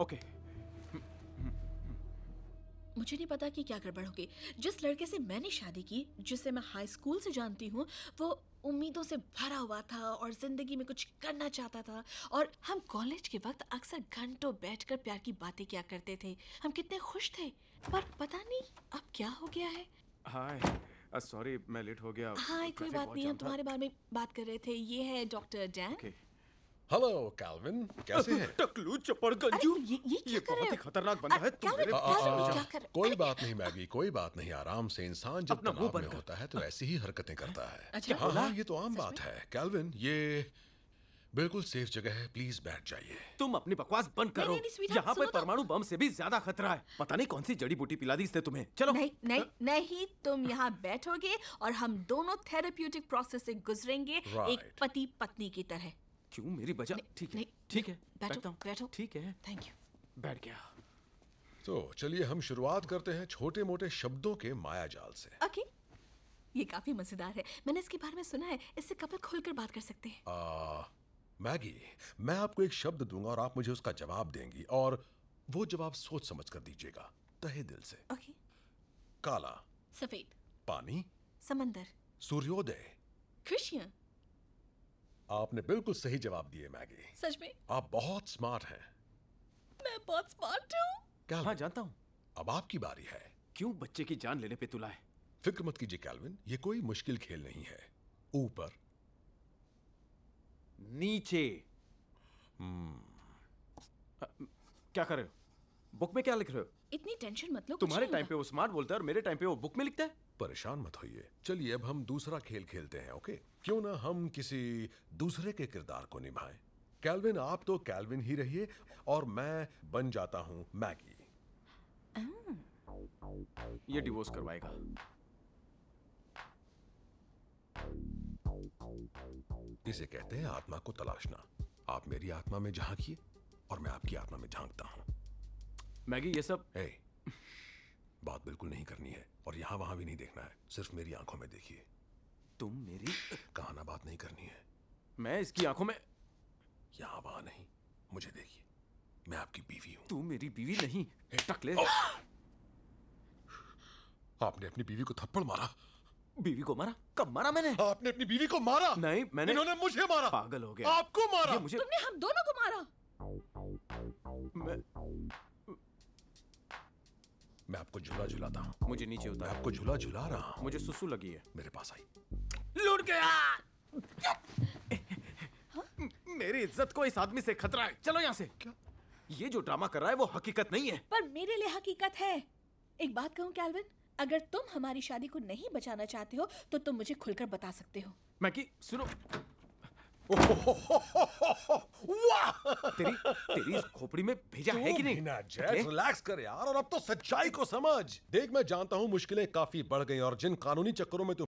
Okay मुझे नहीं पता कि क्या गड़बड़ होगी जिस लड़के से मैंने शादी की जिसे मैं हाई स्कूल से जानती हूँ वो उम्मीदों से भरा हुआ था और ज़िंदगी में कुछ करना चाहता था और हम कॉलेज के वक्त अक्सर घंटों बैठकर प्यार की बातें क्या करते थे हम कितने खुश थे पर पता नहीं अब क्या हो गया है हाय सॉरी uh, मैं लेट हो गया हाय कोई बात नहीं हम तुम्हारे बारे में बात कर रहे थे ये है doctor Dan okay. Hello Calvin कैसे हैं टकलू चपर गंजू ये ये, ये बहुत ही खतरनाक बंदा है तुम मेरे क्या कर कोई बात नहीं मैगी कोई बात नहीं आराम से इंसान जब तनाव में होता है तो अच्छा। ऐसी ही हरकतें करता है अच्छा। हाँ हाँ ये तो आम बात है कैल्विन ये बिल्कुल सेफ जगह है प्लीज बैठ जाइए तुम अपनी बकवास बंद करो यहाँ पर तो। परमाणु बम से भी ज्यादा खतरा है पता नहीं कौन सी जड़ी बूटी पिला दी इसने तुम्हें चलो नहीं नहीं नहीं तुम यहाँ बैठोगे और हम दोनों थेरेप्यूटिक प्रोसेस से गुजरेंगे एक पति पत्नी की तरह क्यों मेरी बजा ठीक है ठीक है बैठो बैठो ठीक है थैंक यू बैठ गया तो चलिए हम शुरुआत करते हैं छोटे मोटे शब्दों के माया जाल से ओके ये काफी मजेदार है मैंने इसके बारे में सुना है इससे कपल खुलकर बात कर सकते हैं मैगी मैं आपको एक शब्द दूंगा और आप मुझे उसका जवाब देंगी और वो जवाब सोच समझ कर दीजिएगा तहे दिल से ओके काला सफेद पानी समंदर सूर्योदय खुशियाँ आपने बिल्कुल सही जवाब दिए मैगी सच में आप बहुत स्मार्ट हैं मैं बहुत स्मार्ट हूँ क्या हाँ जानता हूँ अब आपकी बारी है क्यों बच्चे की जान लेने पे तुला है फिक्र मत कीजिए कैलविन ये कोई मुश्किल खेल नहीं है ऊपर नीचे हम्म क्या कर रहे हो बुक में क्या लिख रहे हो इतनी टेंशन मत लो तुम्हारे टाइम पे वो स्मार्ट बोलता है और मेरे टाइम पे वो बुक में लिखता है परेशान मत होइए चलिए अब हम दूसरा खेल खेलते हैं ओके क्यों ना हम किसी दूसरे के किरदार को निभाएं कैलविन आप तो कैलविन ही रहिए और मैं बन जाता हूँ मैगी हाँ। ये डिवोर्स करवाएगा इसे कहते हैं आत्मा को तलाशना आप मेरी आत्मा में झांकिए और मैं आपकी आत्मा में झांकता हूं मैगी ये सब hey, बात बिल्कुल नहीं करनी है और यहाँ वहां भी नहीं देखना है सिर्फ मेरी आंखों में देखिए तुम मेरी कहाना बात नहीं करनी है मैं इसकी आंखों में यहाँ वहां नहीं मुझे देखिए मैं आपकी बीवी हूँ तू मेरी बीवी नहीं टकले oh! आपने अपनी बीवी को थप्पड़ मारा बीवी को मारा कब मारा मैंने आपने अपनी बीवी को मारा नहीं मैंने इन्होंने मुझे मारा पागल हो गया आपको मारा मुझे तुमने हम दोनों को मारा मैं आपको झूला झुलाता हूँ मुझे नीचे होता मैं आपको झूला झुला रहा हूँ मुझे सुसु लगी है मेरे पास आई लूट गया हाँ? मेरी इज्जत को इस आदमी से खतरा है चलो यहाँ से क्या ये जो ड्रामा कर रहा है वो हकीकत नहीं है पर मेरे लिए हकीकत है एक बात कहूँ कैलविन अगर तुम हमारी शादी को नहीं बचाना चाहते हो तो तुम मुझे खुलकर बता सकते हो मैकी सुनो वाह तेरी तेरी इस खोपड़ी में भेजा है कि नहीं ना रिलैक्स कर यार और अब तो सच्चाई को समझ देख मैं जानता हूँ मुश्किलें काफी बढ़ गई और जिन कानूनी चक्करों में तो